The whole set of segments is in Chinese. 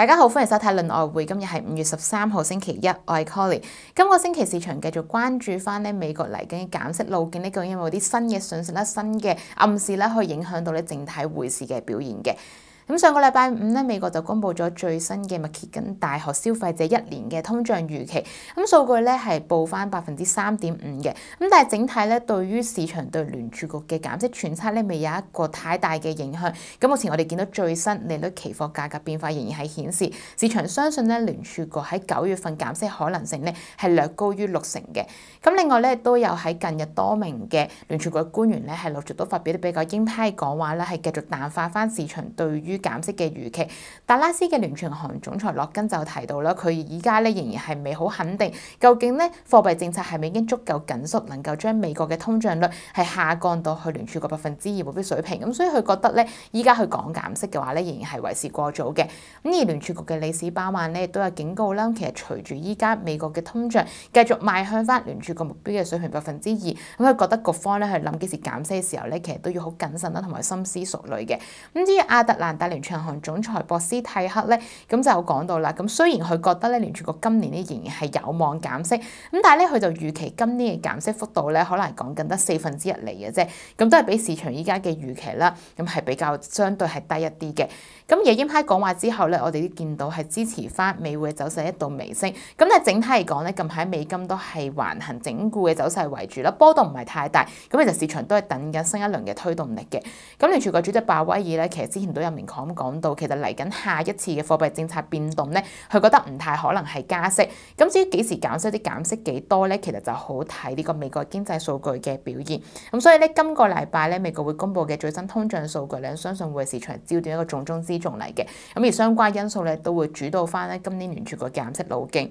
大家好，欢迎收睇论外汇。今日系五月十三号星期一，我系 Colin。今个星期市场继续关注翻咧美国嚟紧减息路径呢究竟有冇啲新嘅信息咧、新嘅暗示咧，可以影响到咧整体汇市嘅表现嘅。咁上個禮拜五咧，美國就公布咗最新嘅密歇根大學消費者一年嘅通脹預期，咁數據咧係報翻百分之三點五嘅。咁但係整體咧，對於市場對聯儲局嘅減息揣測咧，未有一個太大嘅影響。咁目前我哋見到最新利率期貨價格變化，仍然係顯示市場相信咧聯儲局喺九月份減息可能性咧係略高於六成嘅。咁另外咧，都有喺近日多名嘅聯儲局官員咧係陸續都發表啲比較鈿派講話啦，係繼續淡化翻市場對於減息嘅預期，但拉斯嘅聯儲行總裁洛根就提到啦，佢而家咧仍然係未好肯定，究竟咧貨幣政策係咪已經足夠緊縮，能夠將美國嘅通脹率係下降到去聯儲個百分之二目標水平？咁所以佢覺得咧，依家去講減息嘅話咧，仍然係為時過早嘅。咁而聯儲局嘅理事鮑曼咧亦都有警告啦，其實隨住依家美國嘅通脹繼續邁向翻聯儲個目標嘅水平百分之二，咁佢覺得各方咧去諗幾時減息嘅時候咧，其實都要好謹慎啦，同埋深思熟慮嘅。咁至於亞特蘭大聯儲銀行總裁博斯蒂克咧，咁就講到啦。咁雖然佢覺得咧聯儲局今年咧仍然係有望減息，咁但係咧佢就預期今年嘅減息幅度咧，可能講緊得四分之一嚟嘅啫。咁都係比市場依家嘅預期啦，咁係比較相對係低一啲嘅。咁野錦派講話之後咧，我哋都見到係支持翻美匯嘅走勢一度微升。咁咧整體嚟講咧，近排美金都係橫行整固嘅走勢為主啦，波動唔係太大。咁其實市場都係等緊新一輪嘅推動力嘅。咁聯儲局主席鮑威爾咧，其實之前都有明。講講到其實嚟緊下一次嘅貨幣政策變動咧，佢覺得唔太可能係加息。咁至於幾時減息、啲減息幾多咧，其實就好睇呢個美國經濟數據嘅表現。咁所以咧，今個禮拜咧，美國會公布嘅最新通脹數據咧，相信會係市場焦點一個重中之重嚟嘅。咁而相關因素咧，都會主導翻咧今年聯儲局減息路徑。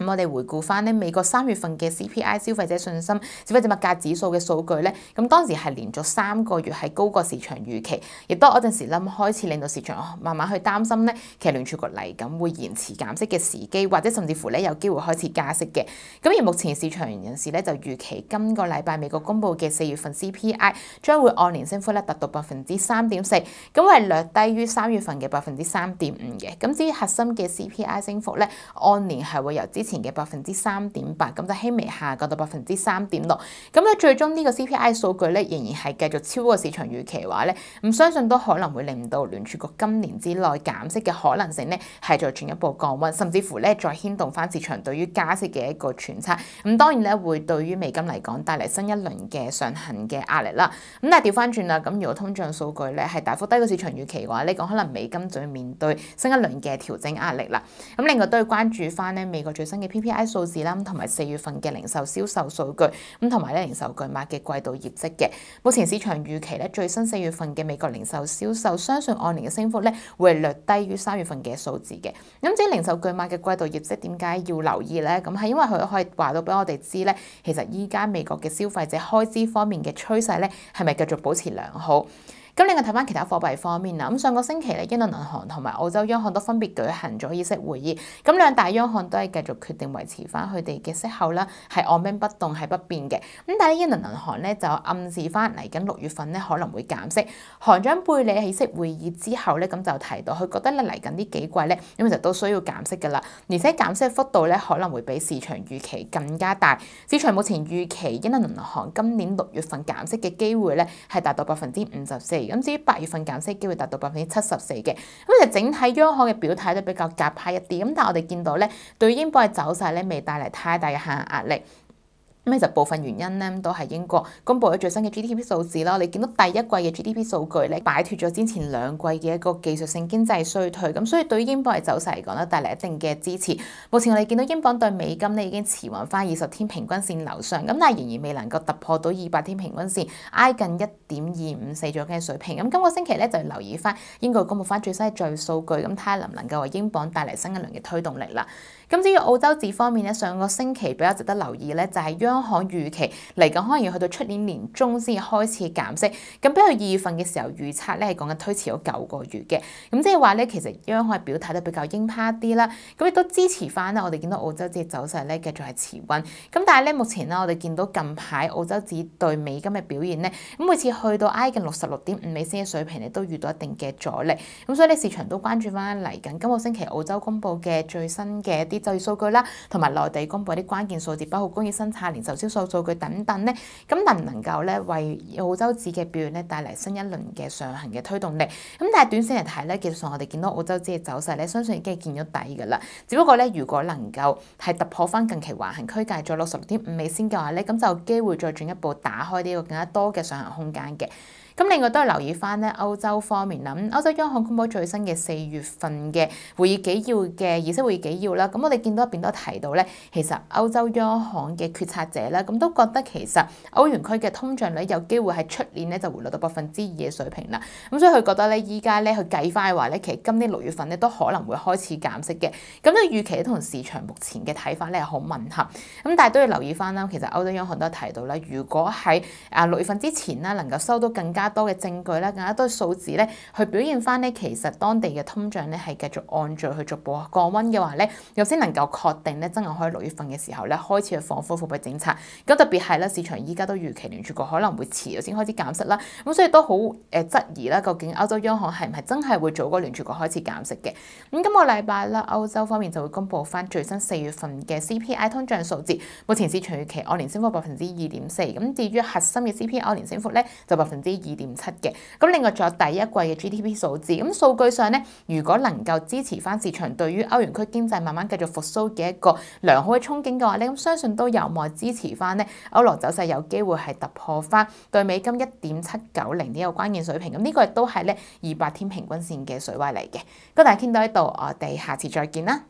咁我哋回顧翻咧美國三月份嘅 CPI 消費者信心、消費者物價指數嘅數據咧，咁當時係連續三個月係高過市場預期，亦都嗰陣時諗開始令到市場慢慢去擔心咧，其實聯儲局嚟緊會延遲減息嘅時機，或者甚至乎咧有機會開始加息嘅。咁而目前市場人士咧就預期今個禮拜美國公布嘅四月份 CPI 將會按年升幅咧達到百分之三點四，咁係略低於三月份嘅百分之三點五嘅。咁至於核心嘅 CPI 升幅咧，按年係會由之前前嘅百分之三點八，咁就轻微下降到百分之三點六。咁咧，最终呢个 CPI 数据咧仍然系继续超过市场预期嘅话咧，唔相信都可能会令到联储局今年之内减息嘅可能性咧系再进一步降温，甚至乎咧再牵动翻市场对于加息嘅一个揣测。咁当然咧会对于美金嚟讲带嚟新一轮嘅上行嘅压力啦。咁但系调翻转啦，咁如果通胀数据咧系大幅低过市场预期嘅话，呢个可能美金就要面对新一轮嘅调整压力啦。咁另外都要关注翻咧美国最新。嘅 PPI 数字啦，同埋四月份嘅零售销售数据，咁同埋咧零售巨擘嘅季度业绩嘅。目前市场预期咧最新四月份嘅美国零售销售，相信按年嘅升幅咧会略低于三月份嘅数字嘅。咁，至於零售巨擘嘅季度业绩点解要留意咧？咁系因为佢可以话到俾我哋知咧，其实依家美国嘅消费者开支方面嘅趋势咧系咪继续保持良好？咁另外睇翻其他貨幣方面啦，咁上個星期咧，英倫銀行同埋澳洲央行都分別舉行咗議息會議，咁兩大央行都係繼續決定維持翻佢哋嘅息口啦，係按兵不動，係不變嘅。咁但係英倫銀行咧就暗示翻嚟緊六月份咧可能會減息。行長貝利喺息會議之後咧，咁就提到佢覺得咧嚟緊呢幾季咧，咁其實都需要減息㗎啦，而且減息嘅幅度咧可能會比市場預期更加大。市場目前預期英倫銀行今年六月份減息嘅機會咧係達到百分之五十四。咁至於八月份減息機會達到百分之七十四嘅，咁其整體央行嘅表態都比較夾派一啲，咁但我哋見到咧，對英鎊嘅走勢咧，未帶嚟太大嘅下行壓力。咁其就部分原因咧都係英國公布咗最新嘅 GDP 數字啦。你見到第一季嘅 GDP 數據咧擺脱咗之前兩季嘅一個技術性經濟衰退，咁所以對於英鎊嘅走勢嚟講咧帶嚟一定嘅支持。目前我哋見到英鎊對美金咧已經持穩翻二十天平均線樓上，咁但係仍然未能夠突破到二百天平均線，挨近一點二五四咗嘅水平。咁今個星期咧就留意翻英國公布翻最新嘅最數據，咁睇下能唔能夠為英鎊帶嚟新一輪嘅推動力啦。咁至於澳洲紙方面咧，上個星期比較值得留意咧就係央。可預期嚟緊可能要去到出年年中先至開始減息，咁比如二月份嘅時候預測咧係講緊推遲咗九個月嘅，咁即係話咧其實央行表態都比較鷹派啲啦，咁亦都支持翻啦。我哋見到澳洲指嘅走勢咧繼續係持穩，咁但係咧目前咧我哋見到近排澳洲指對美金嘅表現咧，咁每次去到挨近六十六點五美仙嘅水平咧都遇到一定嘅阻力，咁所以咧市場都關注翻嚟緊今個星期澳洲公布嘅最新嘅一啲就業數據啦，同埋內地公布一啲關鍵數字，包括工業生產就銷數數據等等咧，咁能唔能夠咧為澳洲紙嘅表現咧帶嚟新一輪嘅上行嘅推動力？咁但係短線嚟睇咧，其實我哋見到澳洲紙嘅走勢咧，相信已經係見咗底噶啦。只不過咧，如果能夠係突破翻近期橫行區界，再落十六點五美仙嘅話咧，咁就有機會再進一步打開呢個更加多嘅上行空間嘅。咁另外都係留意翻咧歐洲方面啦，歐洲央行公佈最新嘅四月份嘅會議紀要嘅議息會議紀要啦，咁我哋見到入邊都提到咧，其實歐洲央行嘅決策者咧，咁都覺得其實歐元區嘅通脹率有機會係出年咧就回落到百分之二嘅水平啦。咁所以佢覺得咧，依家咧佢計翻嘅話咧，其實今年六月份咧都可能會開始減息嘅。咁咧預期同市場目前嘅睇法咧係好吻合。咁但係都要留意翻啦，其實歐洲央行都提到啦，如果喺啊六月份之前咧能夠收到更加多嘅證據啦，更加多數字咧，去表現翻咧，其實當地嘅通脹咧係繼續按序去逐步降温嘅話咧，又先能夠確定咧，真係可以六月份嘅時候咧開始去放寬貨幣政策。咁特別係咧，市場依家都預期聯儲局可能會遲咗先開始減息啦。咁所以都好誒質疑啦，究竟歐洲央行係唔係真係會早過聯儲局開始減息嘅？咁今個禮拜啦，歐洲方面就會公布翻最新四月份嘅 CPI 通脹數字，目前市場預期按年升幅百分之二點四。咁至於核心嘅 CPI 按年升幅咧就百分之二。二点七嘅，咁另外仲有第一季嘅 GDP 数字，咁数据上咧，如果能够支持翻市场对于欧元区经济慢慢继续复苏嘅一个良好嘅憧憬嘅话咧，咁相信都有望支持翻咧，欧罗走势有机会系突破翻对美金一点七九零呢个关键水平，咁呢个亦都系咧二百天平均线嘅水位嚟嘅。大家倾到呢度，我哋下次再见啦。